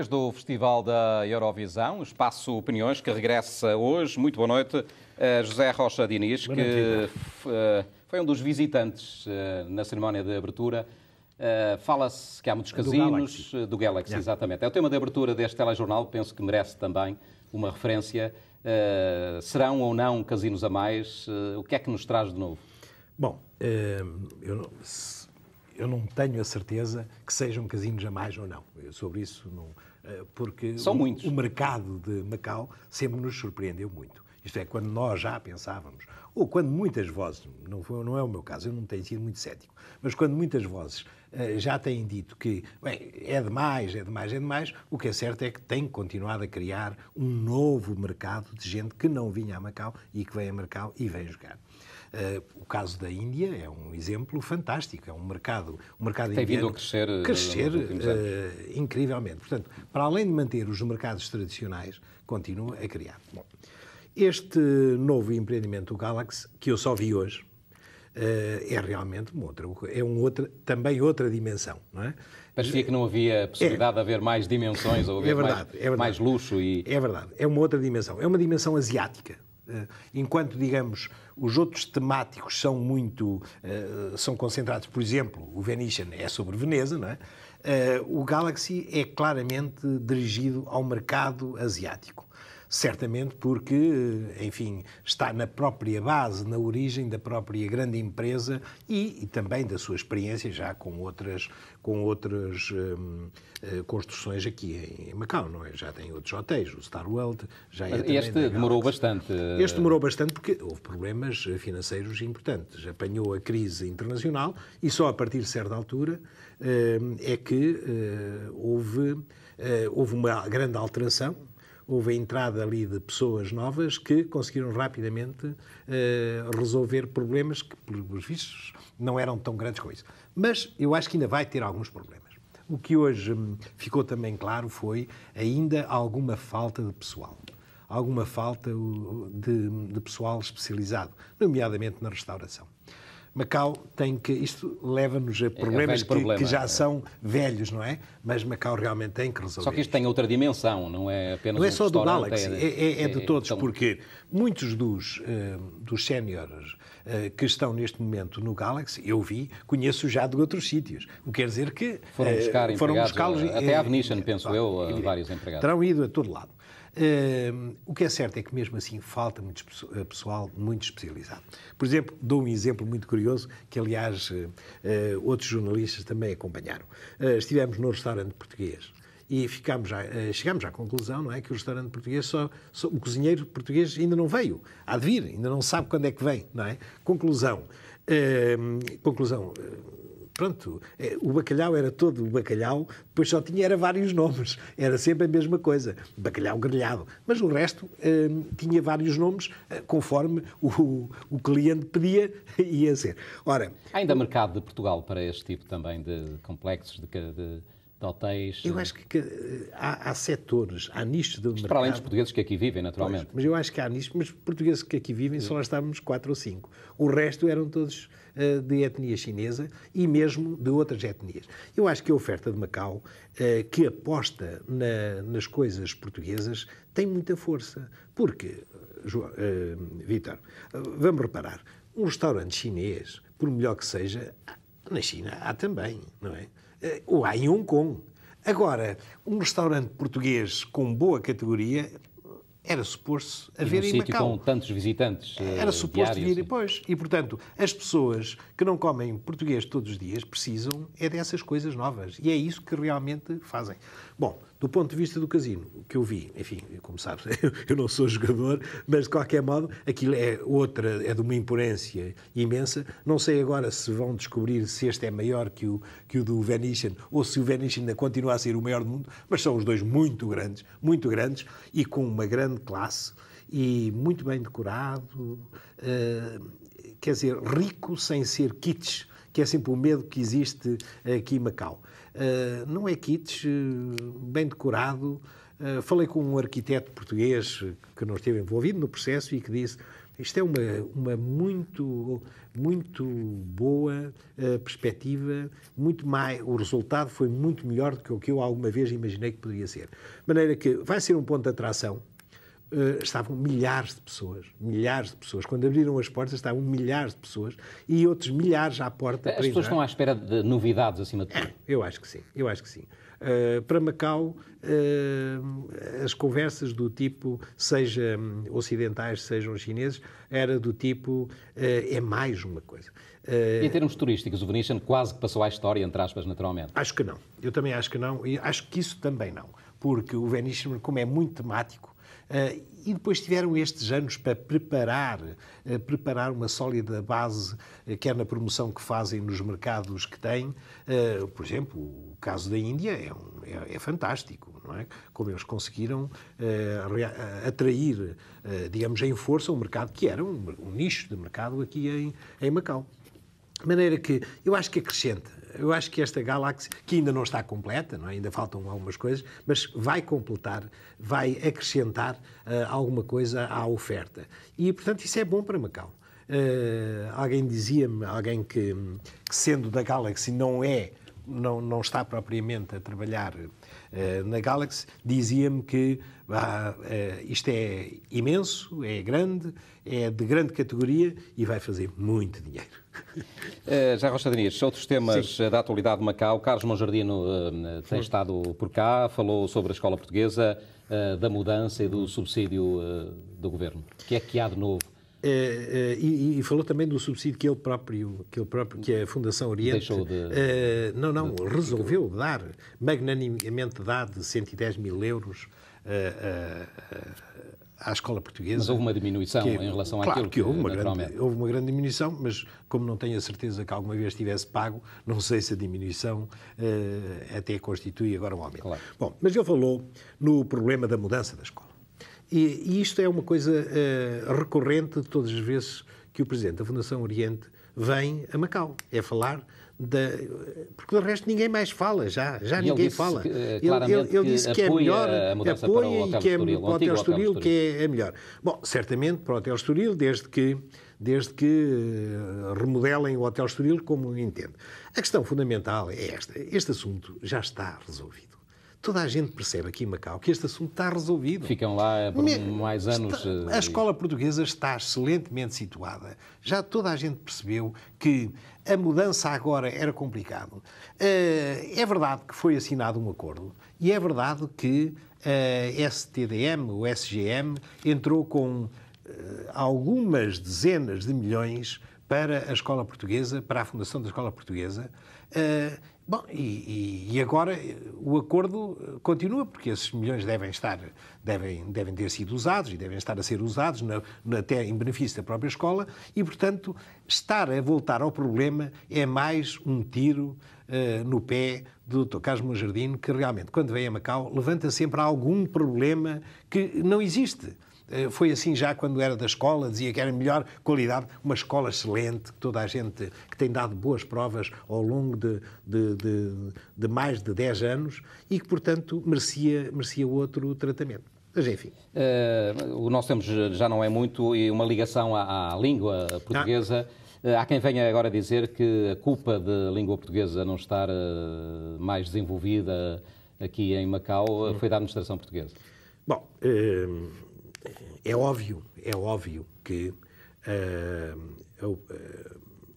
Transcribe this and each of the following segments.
Depois do Festival da Eurovisão, Espaço Opiniões, que regressa hoje. Muito boa noite, eh, José Rocha Diniz, boa que eh, foi um dos visitantes eh, na cerimónia de abertura. Fala-se que há muitos casinos do Galaxy, do Galaxy yeah. exatamente. É o tema de abertura deste telejornal, penso que merece também uma referência. serão ou não casinos a mais? o que é que nos traz de novo? Bom, eu não eu não tenho a certeza que sejam casinos a mais ou não. Eu sobre isso não. Eh, porque São o, muitos. o mercado de Macau sempre nos surpreendeu muito. Isto é, quando nós já pensávamos, ou quando muitas vozes, não, foi, não é o meu caso, eu não tenho sido muito cético, mas quando muitas vozes eh, já têm dito que bem, é demais, é demais, é demais, o que é certo é que tem continuado a criar um novo mercado de gente que não vinha a Macau e que vem a Macau e vem jogar. Uh, o caso da Índia é um exemplo fantástico, é um mercado, um mercado tem vindo a crescer, eh, crescer uh, incrivelmente. Portanto, para além de manter os mercados tradicionais, continua a criar. Bom, este novo empreendimento, o Galaxy, que eu só vi hoje, eh, é realmente uma outra, é um outra, também outra dimensão, não é? Parecia que não havia é. possibilidade é, de haver mais dimensões ou haver é verdade, mais, é verdade, mais luxo e... É verdade, é uma outra dimensão, é uma dimensão asiática, eh, enquanto, digamos, os outros temáticos são muito, eh, são concentrados, por exemplo, o Venetian é sobre Veneza, não é? o Galaxy é claramente dirigido ao mercado asiático certamente porque, eh, enfim, está na própria base, na origem da própria grande empresa e, e também da sua experiência já com outras, com outras hum, eh, construções aqui em Macau, não é? Já tem outros hotéis, o Star World, já é Este demorou bastante. Eh, este demorou bastante porque houve problemas financeiros importantes. Apanhou a crise internacional e só a partir de certa altura é que houve, houve uma grande alteração houve a entrada ali de pessoas novas que conseguiram rapidamente uh, resolver problemas que, pelos vistos, não eram tão grandes coisas. Mas eu acho que ainda vai ter alguns problemas. O que hoje hum, ficou também claro foi ainda alguma falta de pessoal. Alguma falta de, de pessoal especializado, nomeadamente na restauração. Macau tem que. Isto leva-nos a é, é problemas é, que, problema, que, já é. são velhos, não é? Mas Macau realmente tem que resolver. Só que isto tem outra dimensão, não é apenas. Não é um só do Galaxy, é, de todos, então... porque muitos dos, eh, dos séniores eh, que estão neste momento no Galaxy, eu vi, conheço já de outros sítios. O que quer dizer que. Foram eh, buscar foram empregados. até a Avnishan, penso eu, vários empregados. Terão ido a todo lado. Uh, o que é certo é que, mesmo assim, falta muito eh, pessoal muito especializado. Por exemplo, dou um exemplo muito curioso que, aliás, uh, outros jornalistas também acompanharam. Uh, estivemos num restaurante português e ficamos já, chegamos à conclusão não é que o restaurante português só, só, o cozinheiro português ainda não veio há de vir ainda não sabe quando é que vem não é conclusão conclusão pronto, é, o bacalhau era todo o bacalhau, depois só tinha era vários nomes, era sempre a mesma coisa, bacalhau grelhado, mas o resto hum, tinha vários nomes eh, conforme o, o cliente pedia ia ser. Ora, Há ainda mercado de Portugal para este tipo também de complexos de, de de hotéis. Eu acho que, que eh, há, há, setores, há nichos do mercado. Para além dos portugueses que aqui vivem, naturalmente. Pois, mas eu acho que há nichos, mas portugueses que aqui vivem só lá estávamos quatro ou cinco. O resto eram todos uh, de etnia chinesa e mesmo de outras etnias. Eu acho que a oferta de Macau, uh, que aposta na, nas coisas portuguesas, tem muita força. Porque, uh, Vitor, vamos reparar, um restaurante chinês, por melhor que seja, na China há também, não é? Eh, o há em Hong Kong. Agora, um restaurante português com boa categoria era suposto haver e um em sítio Macau. com tantos visitantes Era eh, suposto vir depois. E, portanto, as pessoas que não comem português todos os dias precisam é dessas coisas novas. E é isso que realmente fazem. Bom, do ponto de vista do casino, o que eu vi, enfim, como sabes, eu não sou jogador, mas de qualquer modo, aquilo é outra, é de uma imponência imensa. Não sei agora se vão descobrir se este é maior que o, que o do Venetian ou se o Venetian ainda continua a ser o maior do mundo, mas são os dois muito grandes, muito grandes e com uma grande classe e muito bem decorado. Uh, quer dizer, rico sem ser kits que é sempre o medo que existe aqui em Macau. Eh, não é kits, eh, bem decorado. Eh, falei com um arquiteto português que não esteve envolvido no processo e que disse isto é uma, uma muito, muito boa uh, perspectiva, muito mais, o resultado foi muito melhor do que o que eu alguma vez imaginei que poderia ser. De maneira que vai ser um ponto de atração, Uh, estavam milhares de pessoas, milhares de pessoas. Quando abriram as portas estavam milhares de pessoas e outros milhares à porta. As pessoas entrar. estão à espera de novidades acima de tudo. eu acho que sim, eu acho que sim. Uh, para Macau, uh, as conversas do tipo, seja hum, ocidentais, sejam chineses, era do tipo, é mais uma coisa. E em termos turísticos, o Venetian quase que passou à história, entre aspas, naturalmente. Acho que não. Eu também acho que não. E acho que isso também não. Porque o Venetian, como é muito temático, eh, e depois tiveram estes anos para preparar, eh, preparar uma sólida base, eh, quer na promoção que fazem nos mercados que têm. Por exemplo, o caso da Índia é, um, é, é fantástico, não é? Como eles conseguiram atrair, digamos, em força um mercado que era um, um nicho de mercado aqui em, em Macau. De maneira que eu acho que acrescenta. Eu acho que esta galáxia, que ainda não está completa, não é? ainda faltam algumas coisas, mas vai completar, vai acrescentar uh, alguma coisa à oferta. E, portanto, isso é bom para Macau. Uh, alguém dizia-me, alguém que, que, sendo da Galaxy não é não, não está propriamente a trabalhar uh, na Galaxy, dizia-me que ah, uh, isto é imenso, é grande, é de grande categoria e vai fazer muito dinheiro. Uh, eh, já Rocha Diniz, outros temas Sim. da atualidade de Macau. Carlos Monjardino uh, tem hum. estado por cá, falou sobre a escola portuguesa, da mudança e do subsídio do governo. O que é que há de novo é, é, e, e, falou também do subsídio que ele próprio, que, ele próprio, que a Fundação Oriente de, é, não, não, de, resolveu de... dar, magnanimamente dado 110 mil euros eh, eh, à escola portuguesa. Mas houve uma diminuição que, é em relação claro àquilo que, que houve uma, grande, houve uma grande diminuição, mas como não tenho a certeza que alguma vez tivesse pago, não sei se a diminuição até constitui agora um aumento. Claro. Bom, mas ele falou no problema da mudança da escola. E, e isto é uma coisa uh, recorrente de todas as vezes que o Presidente da Fundação Oriente vem a Macau. É falar da... Porque do resto ninguém mais fala, já, já e ninguém fala. Eh, ele, disse que é melhor, apoia e que é para o Hotel Estoril, que é, é, melhor. Bom, certamente para o Hotel Estoril, desde que, desde que eh, remodelem o Hotel Estoril como entendo. A questão fundamental é esta: este assunto já está resolvido. Toda a gente percebe aqui em Macau que este assunto está resolvido. Ficam lá eh, por Me... mais anos. Está... Eh, a escola portuguesa está excelentemente situada. Já toda a gente percebeu que a mudança agora era complicado. Eh, é verdade que foi assinado um acordo e é verdade que a STDM, o SGM, entrou com algumas dezenas de milhões para a escola portuguesa, para a fundação da escola portuguesa. Bom, e, e, agora eh, o acordo eh, continua, porque esses milhões devem estar, devem, devem ter sido usados e devem estar a ser usados na, na, até em benefício da própria escola e, portanto, estar a voltar ao problema é mais um tiro uh, no pé do Dr. Carlos Jardino, que realmente, quando vem a Macau, levanta sempre algum problema que não existe. Eh, foi assim já quando era da escola, dizia que era melhor qualidade, uma escola excelente, que toda a gente que tem dado boas provas ao longo de, de, de, de mais de 10 anos e que, portanto, merecia, merecia outro tratamento. Mas enfim. Eh, o nosso tempo já não é muito e uma ligação à, à língua portuguesa. Uh, há quem venha agora dizer que a culpa da língua portuguesa não estar mais desenvolvida aqui em Macau hum. foi da administração portuguesa. Bom, é óbvio, é óbvio que uh,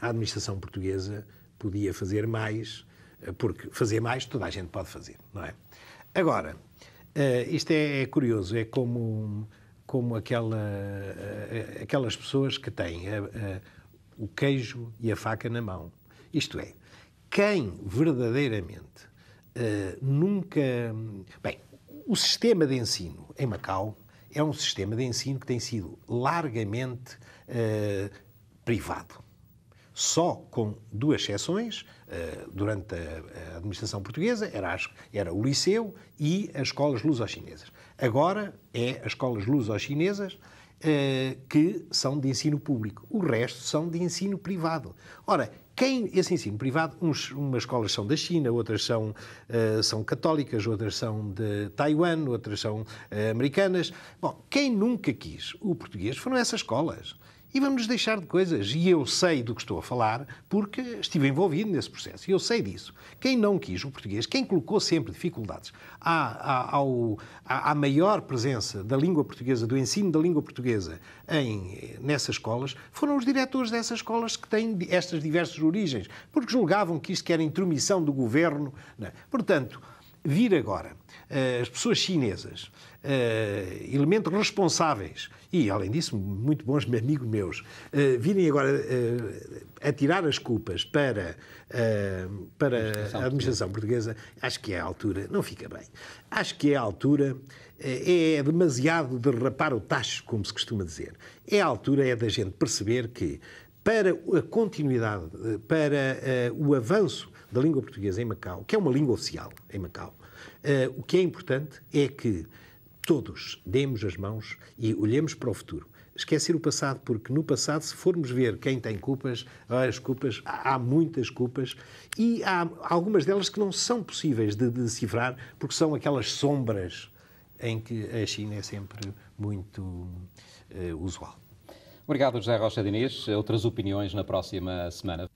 a administração portuguesa podia fazer mais, eh, porque fazer mais toda a gente pode fazer, não é? Agora, uh, isto é, é, curioso, é como, como aquela, uh, aquelas pessoas que têm a, a, o queijo e a faca na mão. Isto é, quem verdadeiramente uh, nunca. Bem, o sistema de ensino em Macau é um sistema de ensino que tem sido largamente eh, privado. Só com duas exceções, eh, durante a, a, administração portuguesa, era, era o liceu e as escolas luso-chinesas. Agora é as escolas luso-chinesas eh, que são de ensino público. O resto são de ensino privado. Ora, quem, assim, sim, privado, uns, umas escolas são da China, outras são, uh, são católicas, outras são de Taiwan, outras são uh, americanas. Bom, quem nunca quis o português foram essas escolas e vamos deixar de coisas. E eu sei do que estou a falar porque estive envolvido nesse processo. E eu sei disso. Quem não quis o português, quem colocou sempre dificuldades à, à, ao, à, maior presença da língua portuguesa, do ensino da língua portuguesa em, nessas escolas, foram os diretores dessas escolas que têm estas diversas origens, porque julgavam que isto era intromissão do governo. Né? Portanto, vir agora eh, as pessoas chinesas, eh, elementos responsáveis e, além disso, muito bons amigos meus, eh, virem agora atirar as culpas para, para a administração portuguesa, acho que é a altura, não fica bem. Acho que é a altura, é demasiado derrapar o tacho, como se costuma dizer. É a altura, é da gente perceber que para a continuidade, para o avanço da língua portuguesa em Macau, que é uma língua oficial em Macau, uh, o que é importante é que todos demos as mãos e olhemos para o futuro. Esquecer o passado, porque no passado, se formos ver quem tem culpas, as culpas, há muitas culpas e há algumas delas que não são possíveis de, decifrar, porque são aquelas sombras em que a China é sempre muito uh, usual. Obrigado, José Rocha Diniz. Outras opiniões na próxima semana.